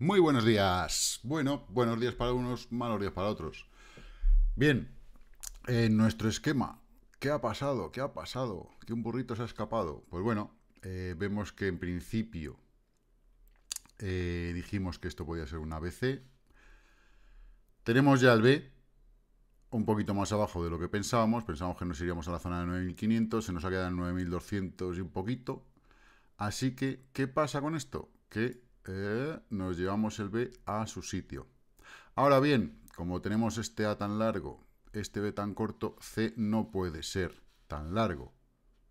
Muy buenos días. Bueno, buenos días para unos, malos días para otros. Bien, en nuestro esquema, ¿qué ha pasado? ¿Qué ha pasado? ¿Que un burrito se ha escapado? Pues bueno, eh, vemos que en principio eh, dijimos que esto podía ser una BC. Tenemos ya el B, un poquito más abajo de lo que pensábamos. Pensábamos que nos iríamos a la zona de 9.500, se nos ha quedado en 9.200 y un poquito. Así que, ¿qué pasa con esto? Que eh, nos llevamos el B a su sitio. Ahora bien, como tenemos este A tan largo, este B tan corto, C no puede ser tan largo,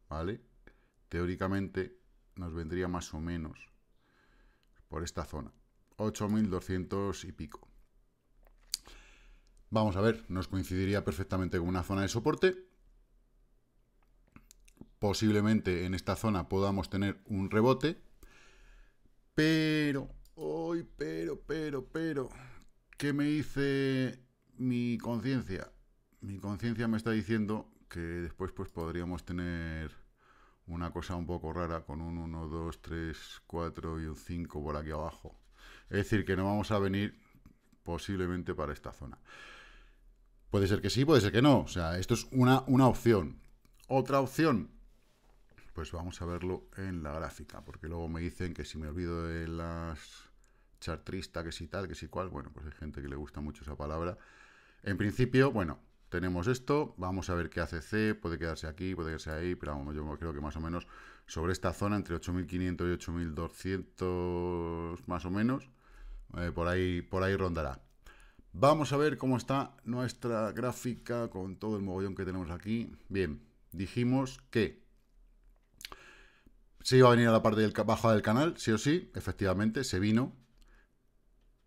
¿vale? Teóricamente nos vendría más o menos por esta zona, 8.200 y pico. Vamos a ver, nos coincidiría perfectamente con una zona de soporte. Posiblemente en esta zona podamos tener un rebote, pero, hoy, pero, pero, pero, ¿qué me dice mi conciencia? Mi conciencia me está diciendo que después pues podríamos tener una cosa un poco rara con un 1, 2, 3, 4 y un 5 por aquí abajo. Es decir, que no vamos a venir posiblemente para esta zona. Puede ser que sí, puede ser que no. O sea, esto es una, una opción. Otra opción, pues vamos a verlo en la gráfica, porque luego me dicen que si me olvido de las chartrista, que si tal, que si cual, bueno, pues hay gente que le gusta mucho esa palabra. En principio, bueno, tenemos esto, vamos a ver qué hace C, puede quedarse aquí, puede quedarse ahí, pero vamos, yo creo que más o menos sobre esta zona, entre 8.500 y 8.200 más o menos, eh, por, ahí, por ahí rondará. Vamos a ver cómo está nuestra gráfica con todo el mogollón que tenemos aquí. Bien, dijimos que se iba a venir a la parte del, baja del canal, sí o sí, efectivamente, se vino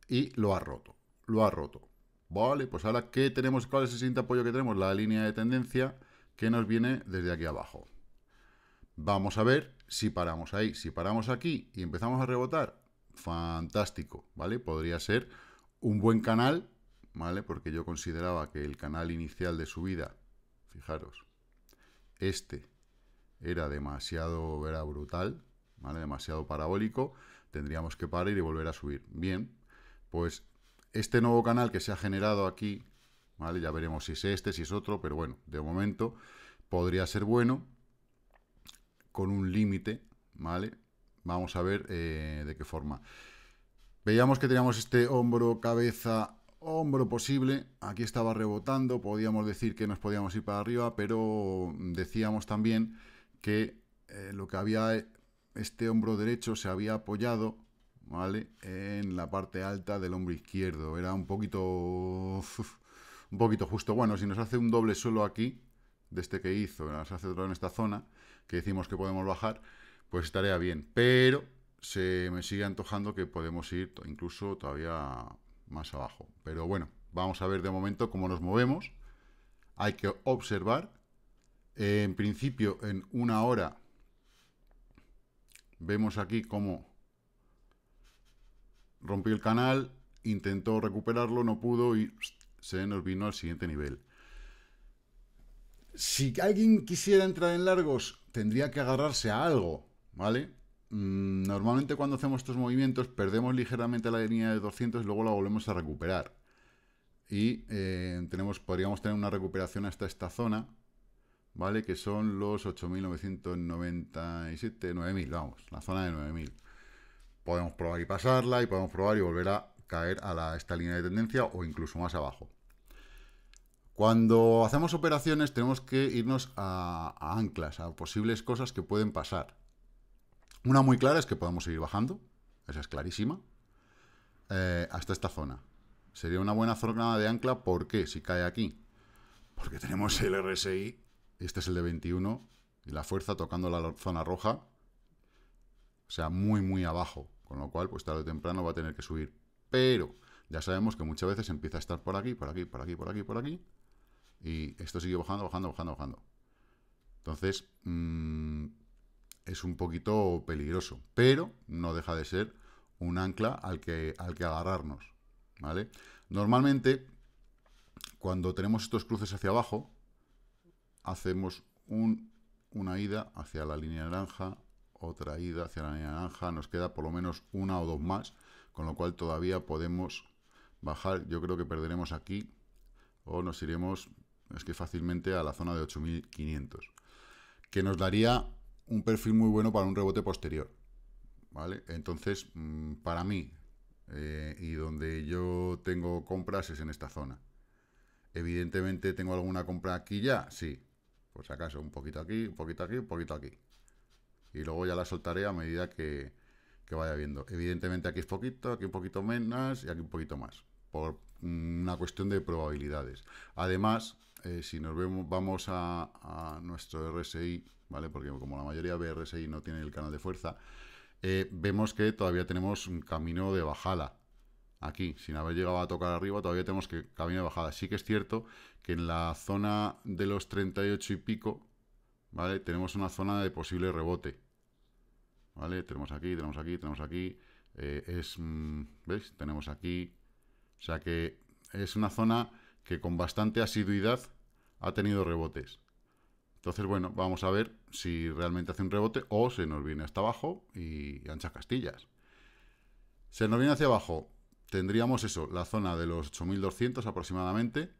y lo ha roto, lo ha roto. Vale, pues ahora, ¿qué tenemos? ¿Cuál es el siguiente apoyo que tenemos? La línea de tendencia que nos viene desde aquí abajo. Vamos a ver si paramos ahí. Si paramos aquí y empezamos a rebotar, fantástico, ¿vale? Podría ser un buen canal, ¿vale? Porque yo consideraba que el canal inicial de subida, fijaros, este era demasiado, era brutal, ¿vale? demasiado parabólico, tendríamos que parar y volver a subir. Bien, pues este nuevo canal que se ha generado aquí, ¿vale? ya veremos si es este, si es otro, pero bueno, de momento podría ser bueno con un límite, ¿vale? Vamos a ver eh, de qué forma. Veíamos que teníamos este hombro, cabeza, hombro posible. Aquí estaba rebotando, podíamos decir que nos podíamos ir para arriba, pero decíamos también que eh, lo que había, eh, este hombro derecho se había apoyado, ¿vale? En la parte alta del hombro izquierdo. Era un poquito, un poquito justo. Bueno, si nos hace un doble suelo aquí, de este que hizo, nos hace otro en esta zona, que decimos que podemos bajar, pues estaría bien. Pero se me sigue antojando que podemos ir incluso todavía más abajo. Pero bueno, vamos a ver de momento cómo nos movemos. Hay que observar en principio, en una hora, vemos aquí cómo rompió el canal, intentó recuperarlo, no pudo y se nos vino al siguiente nivel. Si alguien quisiera entrar en largos, tendría que agarrarse a algo, ¿vale? Mm, normalmente cuando hacemos estos movimientos perdemos ligeramente la línea de 200 y luego la volvemos a recuperar. Y eh, tenemos, podríamos tener una recuperación hasta esta zona, ¿vale? Que son los 8.997, 9.000, vamos, la zona de 9.000. Podemos probar y pasarla y podemos probar y volver a caer a esta línea de tendencia o incluso más abajo. Cuando hacemos operaciones tenemos que irnos a, anclas, a posibles cosas que pueden pasar. Una muy clara es que podemos seguir bajando, esa es clarísima, eh, hasta esta zona. Sería una buena zona de ancla, ¿por qué? Si cae aquí. Porque tenemos el RSI este es el de 21. Y la fuerza tocando la zona roja. O sea, muy, muy abajo. Con lo cual, pues tarde o temprano va a tener que subir. Pero ya sabemos que muchas veces empieza a estar por aquí, por aquí, por aquí, por aquí, por aquí. Y esto sigue bajando, bajando, bajando, bajando. Entonces, mm, es un poquito peligroso. Pero no deja de ser un ancla al que, al que agarrarnos. ¿Vale? Normalmente, cuando tenemos estos cruces hacia abajo, hacemos una ida hacia la línea naranja, otra ida hacia la línea naranja, nos queda por lo menos una o dos más, con lo cual todavía podemos bajar, yo creo que perderemos aquí, o nos iremos, es que fácilmente, a la zona de 8500, que nos daría un perfil muy bueno para un rebote posterior, ¿vale? Entonces, mm, para mí, eh, y donde yo tengo compras es en esta zona. Evidentemente, ¿tengo alguna compra aquí ya? Sí, por si acaso, un poquito aquí, un poquito aquí, un poquito aquí. Y luego ya la soltaré a medida que, vaya viendo. Evidentemente aquí es poquito, aquí un poquito menos y aquí un poquito más. Por una cuestión de probabilidades. Además, eh, si nos vemos, vamos a, nuestro RSI, ¿vale? Porque como la mayoría de RSI no tiene el canal de fuerza, eh, vemos que todavía tenemos un camino de bajada aquí, sin haber llegado a tocar arriba, todavía tenemos que camino bajada. Sí que es cierto que en la zona de los 38 y pico, ¿vale? Tenemos una zona de posible rebote. ¿Vale? Tenemos aquí, tenemos aquí, tenemos aquí. Eh, es, mm, ¿veis? Tenemos aquí. O sea que es una zona que con bastante asiduidad ha tenido rebotes. Entonces, bueno, vamos a ver si realmente hace un rebote o se nos viene hasta abajo y anchas castillas. Se nos viene hacia abajo, tendríamos eso, la zona de los 8200 aproximadamente,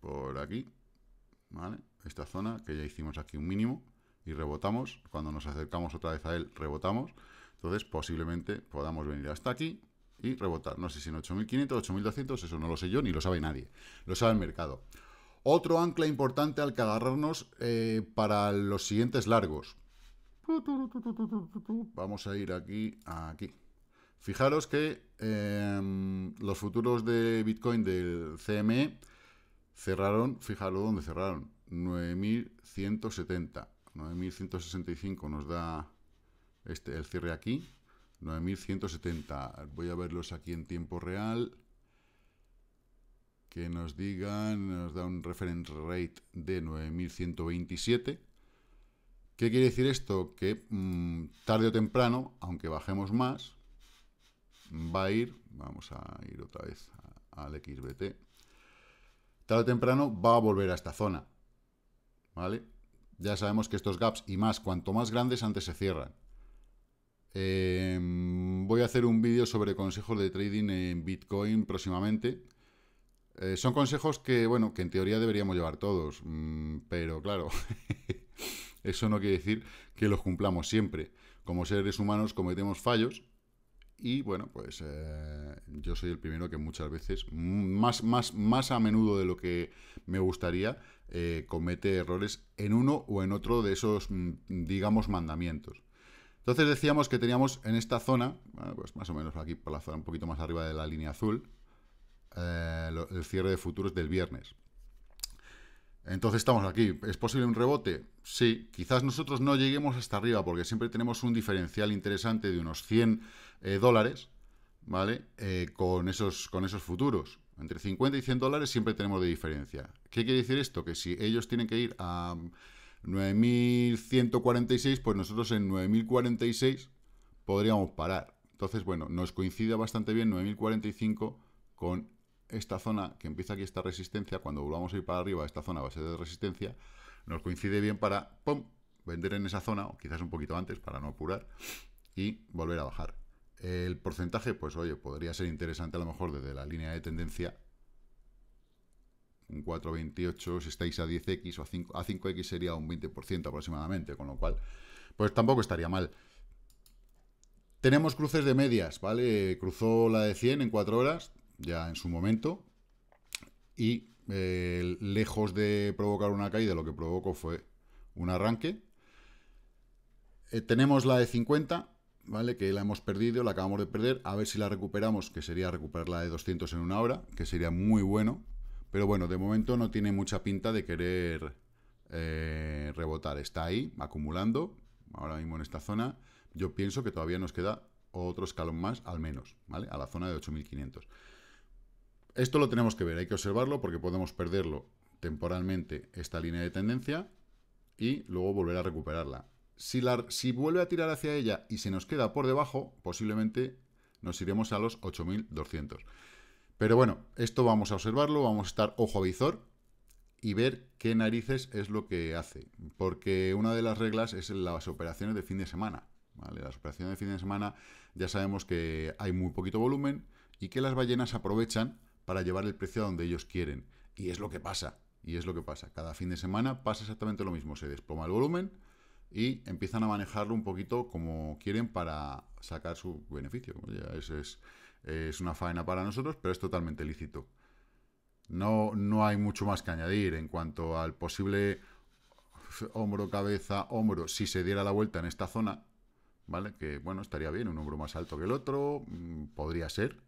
por aquí, ¿vale? Esta zona, que ya hicimos aquí un mínimo, y rebotamos, cuando nos acercamos otra vez a él, rebotamos, entonces posiblemente podamos venir hasta aquí y rebotar, no sé si en 8500, 8200, eso no lo sé yo, ni lo sabe nadie, lo sabe el mercado. Otro ancla importante al que agarrarnos eh, para los siguientes largos. Vamos a ir aquí, aquí. Fijaros que em, los futuros de Bitcoin del CME cerraron, fijaros dónde cerraron, 9.170, 9.165 nos da este, el cierre aquí, 9.170, voy a verlos aquí en tiempo real, que nos digan, nos da un reference rate de 9.127, ¿Qué quiere decir esto? Que mm, tarde o temprano, aunque bajemos más, va a ir, vamos a ir otra vez al XBT, tarde o temprano va a volver a esta zona, ¿vale? Ya sabemos que estos gaps y más, cuanto más grandes, antes se cierran. Em, voy a hacer un vídeo sobre consejos de trading en Bitcoin próximamente. Eh, son consejos que, bueno, que en teoría deberíamos llevar todos, mm, pero claro, eso no quiere decir que los cumplamos siempre. Como seres humanos cometemos fallos y bueno, pues eh, yo soy el primero que muchas veces, más, más, más a menudo de lo que me gustaría, eh, comete errores en uno o en otro de esos, mm, digamos, mandamientos. Entonces decíamos que teníamos en esta zona, pues más o menos aquí por la zona un poquito más arriba de la línea azul, eh, el cierre de futuros del viernes. Entonces estamos aquí. ¿Es posible un rebote? Sí. Quizás nosotros no lleguemos hasta arriba porque siempre tenemos un diferencial interesante de unos 100 eh, dólares, ¿vale? Eh, con, esos, con esos futuros. Entre 50 y 100 dólares siempre tenemos de diferencia. ¿Qué quiere decir esto? Que si ellos tienen que ir a 9.146, pues nosotros en 9.046 podríamos parar. Entonces, bueno, nos coincide bastante bien 9.045 con esta zona, que empieza aquí esta resistencia, cuando volvamos a ir para arriba, esta zona va a ser de resistencia, nos coincide bien para, vender en esa zona, o quizás un poquito antes, para no apurar, y volver a bajar. El porcentaje, pues oye, podría ser interesante a lo mejor desde la línea de tendencia, un 4,28, si estáis a 10x o a, 5, a 5x sería un 20% aproximadamente, con lo cual, pues tampoco estaría mal. Tenemos cruces de medias, ¿vale? Cruzó la de 100 en 4 horas, ya en su momento. Y eh, lejos de provocar una caída, lo que provocó fue un arranque. Eh, tenemos la de 50, ¿vale? Que la hemos perdido, la acabamos de perder. A ver si la recuperamos, que sería recuperar la de 200 en una hora, que sería muy bueno. Pero bueno, de momento no tiene mucha pinta de querer eh, rebotar. Está ahí, acumulando, ahora mismo en esta zona. Yo pienso que todavía nos queda otro escalón más, al menos, ¿vale? A la zona de 8500. Esto lo tenemos que ver, hay que observarlo porque podemos perderlo temporalmente esta línea de tendencia y luego volver a recuperarla. Si, si vuelve a tirar hacia ella y se nos queda por debajo, posiblemente nos iremos a los 8.200. Pero bueno, esto vamos a observarlo, vamos a estar ojo a visor y ver qué narices es lo que hace. Porque una de las reglas es las operaciones de fin de semana. Las operaciones de fin de semana ya sabemos que hay muy poquito volumen y que las ballenas aprovechan para llevar el precio a donde ellos quieren. Y es lo que pasa, y es lo que pasa. Cada fin de semana pasa exactamente lo mismo, se desploma el volumen y empiezan a manejarlo un poquito como quieren para sacar su beneficio. Ya es, es, una faena para nosotros, pero es totalmente lícito. No, no hay mucho más que añadir en cuanto al posible hombro, cabeza, hombro, si se diera la vuelta en esta zona, ¿vale? Que, bueno, estaría bien, un hombro más alto que el otro, mm, podría ser,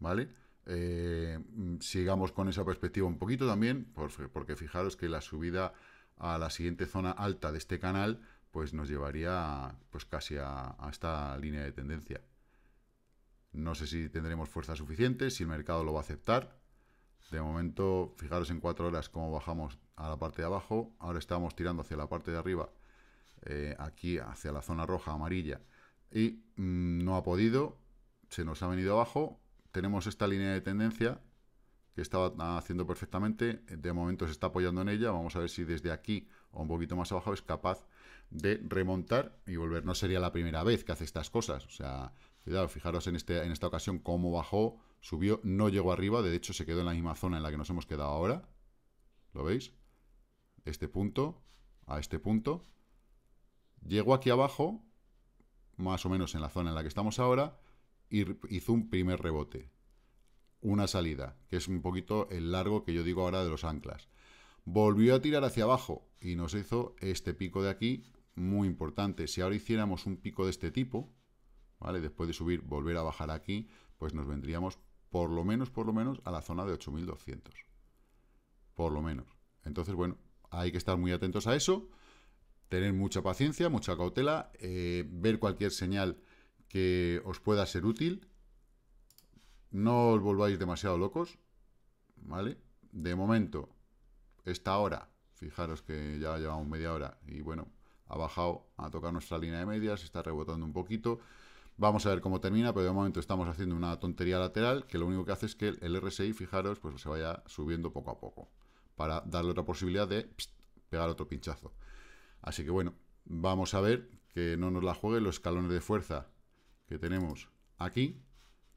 ¿vale? Eh, mm, sigamos con esa perspectiva un poquito también, porque fijaros que la subida a la siguiente zona alta de este canal, pues nos llevaría pues casi a, esta línea de tendencia. No sé si tendremos fuerza suficiente, si el mercado lo va a aceptar. De momento, fijaros en cuatro horas cómo bajamos a la parte de abajo. Ahora estamos tirando hacia la parte de arriba, eh, aquí hacia la zona roja, amarilla. Y mm, no ha podido, se nos ha venido abajo tenemos esta línea de tendencia que estaba haciendo perfectamente, de momento se está apoyando en ella, vamos a ver si desde aquí o un poquito más abajo es capaz de remontar y volver. No sería la primera vez que hace estas cosas, o sea, cuidado, fijaros en, este, en esta ocasión cómo bajó, subió, no llegó arriba, de hecho se quedó en la misma zona en la que nos hemos quedado ahora, ¿lo veis? Este punto, a este punto, llegó aquí abajo, más o menos en la zona en la que estamos ahora, hizo un primer rebote, una salida, que es un poquito el largo que yo digo ahora de los anclas. Volvió a tirar hacia abajo y nos hizo este pico de aquí, muy importante. Si ahora hiciéramos un pico de este tipo, ¿vale? Después de subir, volver a bajar aquí, pues nos vendríamos por lo menos, por lo menos, a la zona de 8200. Por lo menos. Entonces, bueno, hay que estar muy atentos a eso, tener mucha paciencia, mucha cautela, eh, ver cualquier señal que os pueda ser útil. No os volváis demasiado locos, ¿vale? De momento, esta hora, fijaros que ya llevamos media hora y bueno, ha bajado a tocar nuestra línea de medias, está rebotando un poquito. Vamos a ver cómo termina, pero de momento estamos haciendo una tontería lateral que lo único que hace es que el RSI, fijaros, pues se vaya subiendo poco a poco para darle otra posibilidad de pegar otro pinchazo. Así que bueno, vamos a ver que no nos la juegue los escalones de fuerza que tenemos aquí,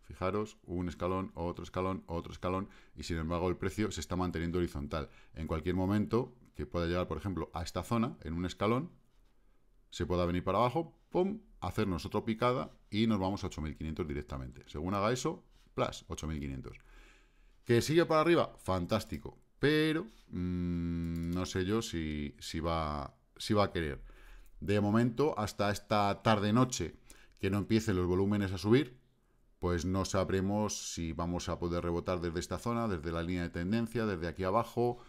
fijaros, un escalón, otro escalón, otro escalón, y sin embargo el precio se está manteniendo horizontal. En cualquier momento que pueda llegar, por ejemplo, a esta zona, en un escalón, se pueda venir para abajo, ¡pum!, hacernos otra picada y nos vamos a 8500 directamente. Según haga eso, plus 8500. ¿Que sigue para arriba? Fantástico. Pero mm, no sé yo si, si, va, si va a querer. De momento, hasta esta tarde-noche que no empiecen los volúmenes a subir, pues no sabremos si vamos a poder rebotar desde esta zona, desde la línea de tendencia, desde aquí abajo.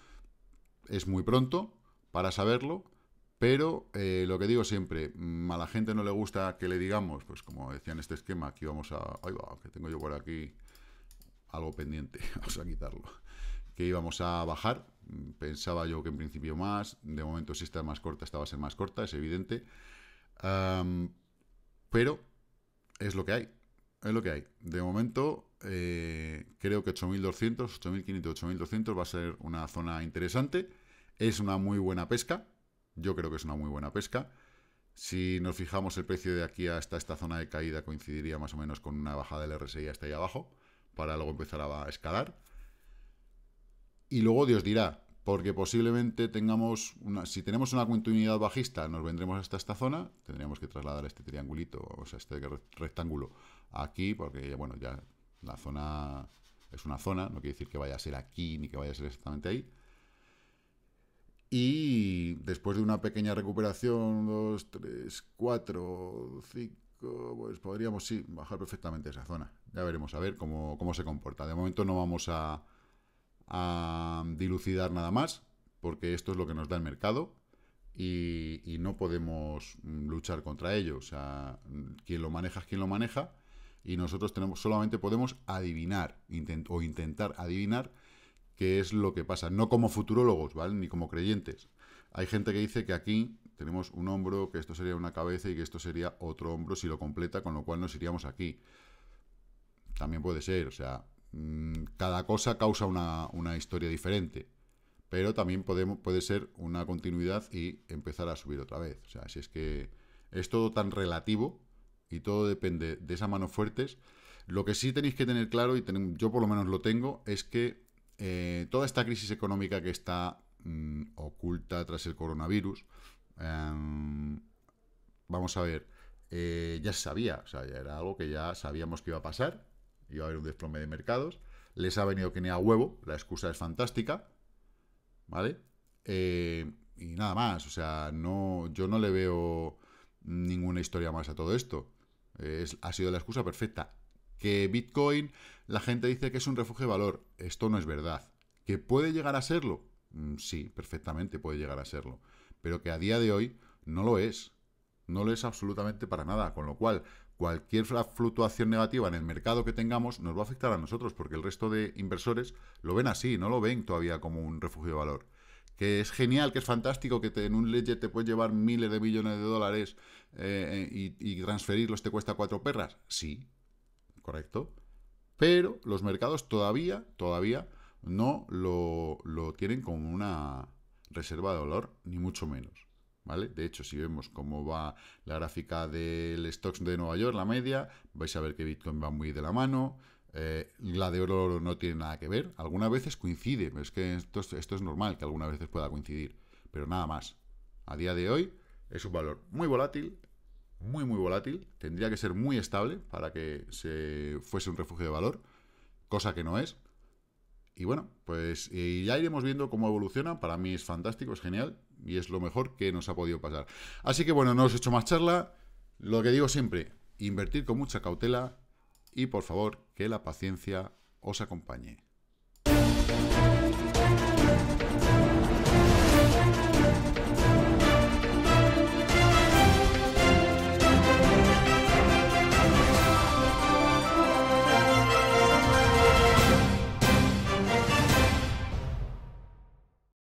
Es muy pronto para saberlo, pero eh, lo que digo siempre, mm, a la gente no le gusta que le digamos, pues como decía en este esquema, que íbamos a... Ay, va, que tengo yo por aquí algo pendiente, vamos a quitarlo. Que íbamos a bajar, pensaba yo que en principio más, de momento si esta es más corta, esta va a ser más corta, es evidente pero es lo que hay, es lo que hay. De momento, eh, creo que 8200, 8500, 8200 va a ser una zona interesante. Es una muy buena pesca, yo creo que es una muy buena pesca. Si nos fijamos el precio de aquí hasta esta zona de caída coincidiría más o menos con una bajada del RSI hasta ahí abajo, para luego empezar a escalar. Y luego Dios dirá, porque posiblemente tengamos, una, si tenemos una continuidad bajista, nos vendremos hasta esta zona, tendríamos que trasladar este triangulito, o sea, este rectángulo aquí, porque, bueno, ya la zona es una zona, no quiere decir que vaya a ser aquí, ni que vaya a ser exactamente ahí. Y después de una pequeña recuperación, 2, 3, 4, 5, pues podríamos, sí, bajar perfectamente esa zona. Ya veremos a ver cómo se comporta. De momento no vamos a a dilucidar nada más, porque esto es lo que nos da el mercado y, no podemos mm, luchar contra ello. O sea, mm, quien lo maneja es quien lo maneja y nosotros tenemos, solamente podemos adivinar o intentar adivinar qué es lo que pasa. No como futurólogos, ¿vale? Ni como creyentes. Hay gente que dice que aquí tenemos un hombro, que esto sería una cabeza y que esto sería otro hombro si lo completa, con lo cual nos iríamos aquí. También puede ser, o sea, Mm, cada cosa causa una, historia diferente. Pero también podemos, puede ser una continuidad y empezar a subir otra vez. O sea, si es que es todo tan relativo y todo depende de esas manos fuertes. Lo que sí tenéis que tener claro, y yo por lo menos lo tengo, es que eh, toda esta crisis económica que está mm, oculta tras el coronavirus, em, vamos a ver, eh, ya se sabía, o sea, ya era algo que ya sabíamos que iba a pasar, iba a haber un desplome de mercados. Les ha venido que ni a huevo, la excusa es fantástica, ¿vale? Eh, y nada más, o sea, no, yo no le veo ninguna historia más a todo esto. Eh, ha sido la excusa perfecta. Que Bitcoin, la gente dice que es un refugio de valor. Esto no es verdad. ¿Que puede llegar a serlo? Mm, sí, perfectamente puede llegar a serlo. Pero que a día de hoy no lo es. No lo es absolutamente para nada. Con lo cual, cualquier fluctuación negativa en el mercado que tengamos nos va a afectar a nosotros, porque el resto de inversores lo ven así, no lo ven todavía como un refugio de valor. Que es genial, que es fantástico, que en un ledger te puedes llevar miles de millones de dólares eh, eh, y, transferirlos te cuesta cuatro perras. Sí, correcto. Pero los mercados todavía, todavía no lo, lo tienen como una reserva de valor, ni mucho menos. De hecho, si vemos cómo va la gráfica del stocks de Nueva York, la media, vais a ver que Bitcoin va muy de la mano, eh, la de oro no tiene nada que ver, algunas veces coincide, pero es que esto, esto es normal, que algunas veces pueda coincidir, pero nada más. A día de hoy es un valor muy volátil, muy, muy volátil. Tendría que ser muy estable para que se fuese un refugio de valor, cosa que no es. Y bueno, pues eh, ya iremos viendo cómo evoluciona. Para mí es fantástico, es genial y es lo mejor que nos ha podido pasar. Así que bueno, no os he hecho más charla. Lo que digo siempre, invertir con mucha cautela y por favor que la paciencia os acompañe.